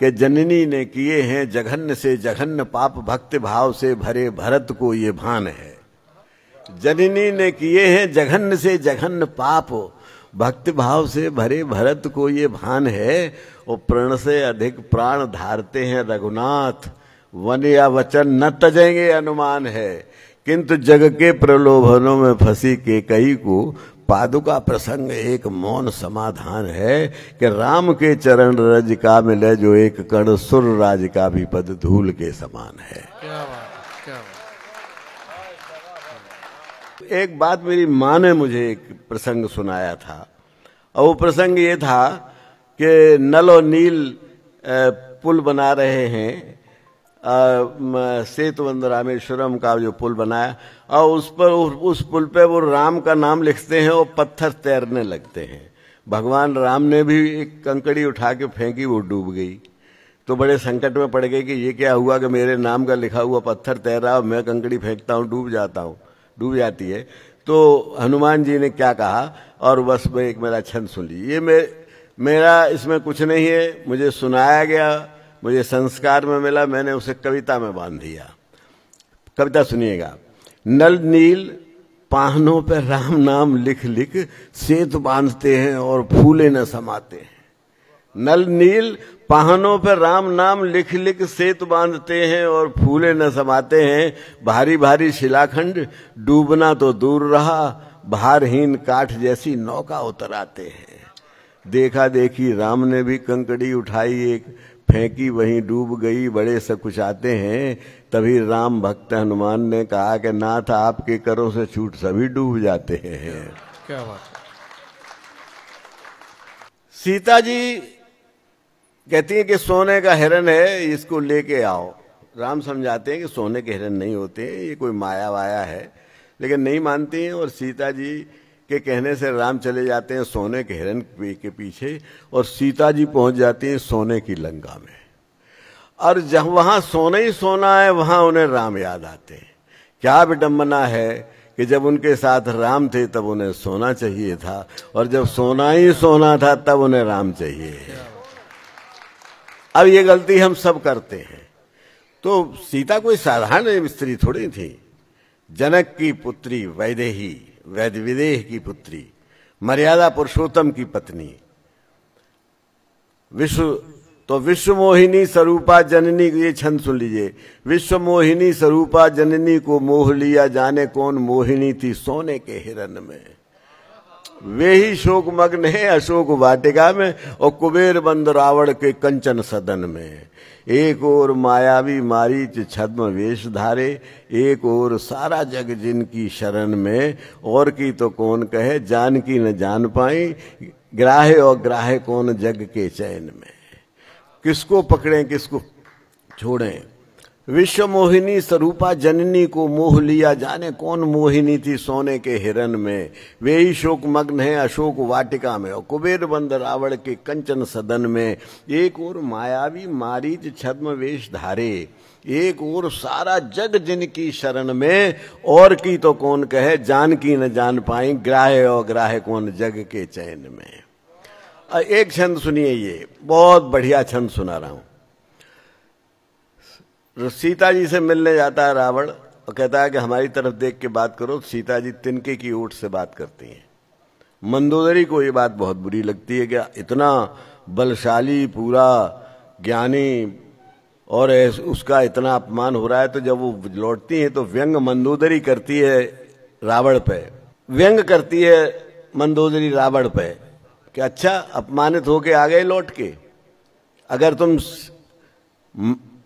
कि जननी ने किए हैं जघन्य से जघन्य पाप भक्त भाव से भरे भरत को ये भान है जननी ने किए हैं जघन्य से जघन्य पाप भक्त भाव से भरे भरत को ये भान है और प्रण से अधिक प्राण धारते हैं रघुनाथ वन या वचन न तजेंगे अनुमान है किंतु जग के प्रलोभनों में फंसी के कई को पादुका प्रसंग एक मौन समाधान है कि राम के चरण रज का मिले जो एक कण सुर राज का भी पद धूल के समान है एक बात मेरी माँ ने मुझे एक प्रसंग सुनाया था और वो प्रसंग ये था कि नलो नील पुल बना रहे हैं बंद रामेश्वरम का जो पुल बनाया और उस पर उस पुल पे वो राम का नाम लिखते हैं और पत्थर तैरने लगते हैं भगवान राम ने भी एक कंकड़ी उठा के फेंकी वो डूब गई तो बड़े संकट में पड़ गए कि ये क्या हुआ कि मेरे नाम का लिखा हुआ पत्थर तैर रहा मैं कंकड़ी फेंकता हूँ डूब जाता हूँ डूब जाती है तो हनुमान जी ने क्या कहा और बस मैं एक मेरा छंद सुन ली ये मे, मेरा इसमें कुछ नहीं है मुझे सुनाया गया मुझे संस्कार में मिला मैंने उसे कविता में बांध दिया कविता सुनिएगा नल नील पाहनों पर राम नाम लिख लिख सेत बांधते हैं और फूले न समाते हैं नल नील पाहनों पर राम नाम लिख लिख सेत बांधते हैं और फूले न समाते हैं भारी भारी शिलाखंड डूबना तो दूर रहा भारहीन काठ जैसी नौका उतर आते हैं देखा देखी राम ने भी कंकड़ी उठाई एक फेंकी वहीं डूब गई बड़े से कुछ आते हैं तभी राम भक्त हनुमान ने कहा कि नाथ आपके करों से छूट सभी डूब जाते हैं क्या बात सीता जी कहती है कि सोने का हिरण है इसको लेके आओ राम समझाते हैं कि सोने के हिरन नहीं होते ये कोई माया वाया है लेकिन नहीं मानती हैं और सीता जी के कहने से राम चले जाते हैं सोने के हिरन के पीछे और सीता जी पहुंच जाती हैं सोने की लंका में और जब वहां सोना ही सोना है वहां उन्हें राम याद आते हैं क्या विडम्बना है कि जब उनके साथ राम थे तब उन्हें सोना चाहिए था और जब सोना ही सोना था तब उन्हें राम चाहिए अब ये गलती हम सब करते हैं तो सीता कोई साधारण स्त्री थोड़ी थी जनक की पुत्री वैदेही वैद विदेह की पुत्री मर्यादा पुरुषोत्तम की पत्नी विश्व तो विश्व मोहिनी स्वरूपा जननी ये छंद सुन लीजिए विश्व मोहिनी स्वरूपा जननी को मोह लिया जाने कौन मोहिनी थी सोने के हिरन में वे ही शोक मग्न है अशोक वाटिका में और कुबेर बंद रावण के कंचन सदन में एक और मायावी मारीच छद्म वेश धारे एक और सारा जग जिनकी शरण में और की तो कौन कहे जान की न जान पाई ग्राहे और ग्राहे कौन जग के चयन में किसको पकड़े किसको छोड़ें विश्व मोहिनी स्वरूपा जननी को मोह लिया जाने कौन मोहिनी थी सोने के हिरन में वे ही शोक मग्न है अशोक वाटिका में और कुबेर बंद रावण के कंचन सदन में एक और मायावी मारीच छद्म वेश धारे एक और सारा जग जिनकी शरण में और की तो कौन कहे जान की न जान पाई ग्राह और ग्राह कौन जग के चैन में एक छंद सुनिए ये बहुत बढ़िया छंद सुना रहा हूं तो सीता जी से मिलने जाता है रावण और कहता है कि हमारी तरफ देख के बात करो सीता जी तिनके की ओट से बात करती हैं मंदोदरी को ये बात बहुत बुरी लगती है कि इतना बलशाली पूरा ज्ञानी और उसका इतना अपमान हो रहा है तो जब वो लौटती है तो व्यंग मंदोदरी करती है रावण पे व्यंग करती है मंदोदरी रावण पे कि अच्छा अपमानित होके आ गए लौट के अगर तुम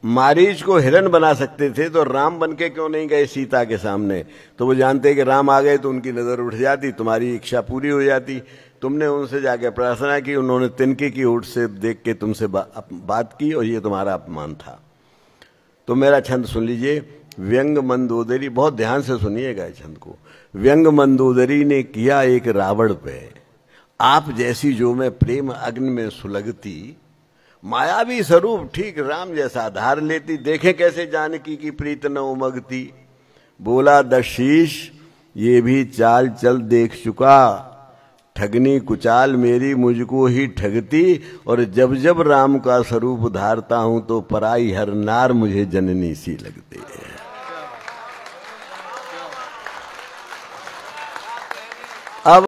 मारीच को हिरन बना सकते थे तो राम बन के क्यों नहीं गए सीता के सामने तो वो जानते कि राम आ गए तो उनकी नज़र उठ जाती तुम्हारी इच्छा पूरी हो जाती तुमने उनसे जाके प्रार्थना की उन्होंने तिनके की ओर से देख के तुमसे बा, बात की और ये तुम्हारा अपमान था तो मेरा छंद सुन लीजिए व्यंग मंदोदरी बहुत ध्यान से सुनिएगा छंद को व्यंग मंदोदरी ने किया एक रावण पे आप जैसी जो मैं प्रेम अग्नि में सुलगती मायावी स्वरूप ठीक राम जैसा धार लेती देखें कैसे जानकी की प्रीत न उमगती बोला दशीश ये भी चाल चल देख चुका ठगनी कुचाल मेरी मुझको ही ठगती और जब जब राम का स्वरूप धारता हूं तो पराई हर नार मुझे जननी सी लगती है